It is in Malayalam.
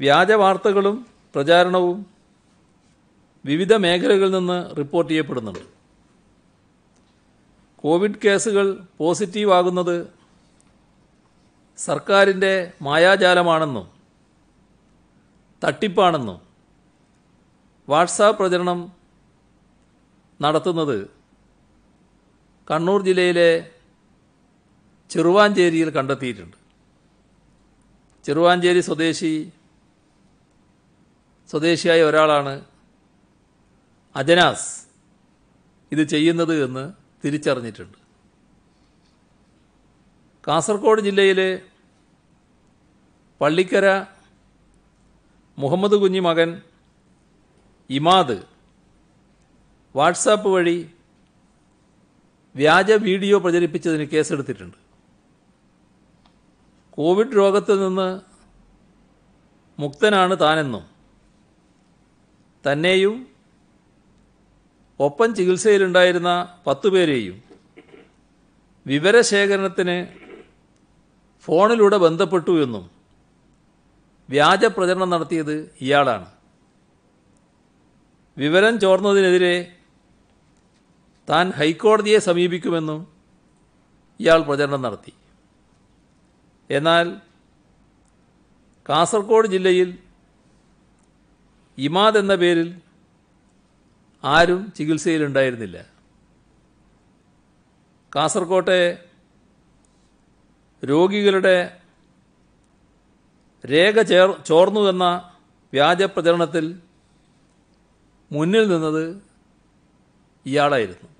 വ്യാജ വാർത്തകളും പ്രചാരണവും വിവിധ മേഖലകളിൽ നിന്ന് റിപ്പോർട്ട് ചെയ്യപ്പെടുന്നുണ്ട് കോവിഡ് കേസുകൾ പോസിറ്റീവ് ആകുന്നത് സർക്കാരിൻ്റെ മായാജാലമാണെന്നും തട്ടിപ്പാണെന്നും വാട്സാപ്പ് പ്രചരണം നടത്തുന്നത് കണ്ണൂർ ജില്ലയിലെ ചെറുവാഞ്ചേരിയിൽ കണ്ടെത്തിയിട്ടുണ്ട് ചെറുവാഞ്ചേരി സ്വദേശി സ്വദേശിയായ ഒരാളാണ് അജനാസ് ഇത് ചെയ്യുന്നത് എന്ന് തിരിച്ചറിഞ്ഞിട്ടുണ്ട് കാസർഗോഡ് ജില്ലയിലെ പള്ളിക്കര മുഹമ്മദ് കുഞ്ഞി മകൻ ഇമാദ് വാട്സാപ്പ് വഴി വ്യാജ വീഡിയോ പ്രചരിപ്പിച്ചതിന് കേസെടുത്തിട്ടുണ്ട് കോവിഡ് രോഗത്തിൽ നിന്ന് മുക്തനാണ് താനെന്നും തന്നെയും ഒപ്പം ചികിത്സയിലുണ്ടായിരുന്ന പത്തുപേരെയും വിവരശേഖരണത്തിന് ഫോണിലൂടെ ബന്ധപ്പെട്ടു എന്നും വ്യാജ പ്രചരണം നടത്തിയത് ഇയാളാണ് വിവരം ചോർന്നതിനെതിരെ താൻ ഹൈക്കോടതിയെ സമീപിക്കുമെന്നും ഇയാൾ പ്രചരണം നടത്തി എന്നാൽ കാസർഗോഡ് ജില്ലയിൽ ഇമാദ് എന്ന പേരിൽ ആരും ചികിത്സയിലുണ്ടായിരുന്നില്ല കാസർകോട്ടെ രോഗികളുടെ രേഖ ചേർ ചോർന്നു എന്ന വ്യാജ പ്രചരണത്തിൽ മുന്നിൽ നിന്നത് ഇയാളായിരുന്നു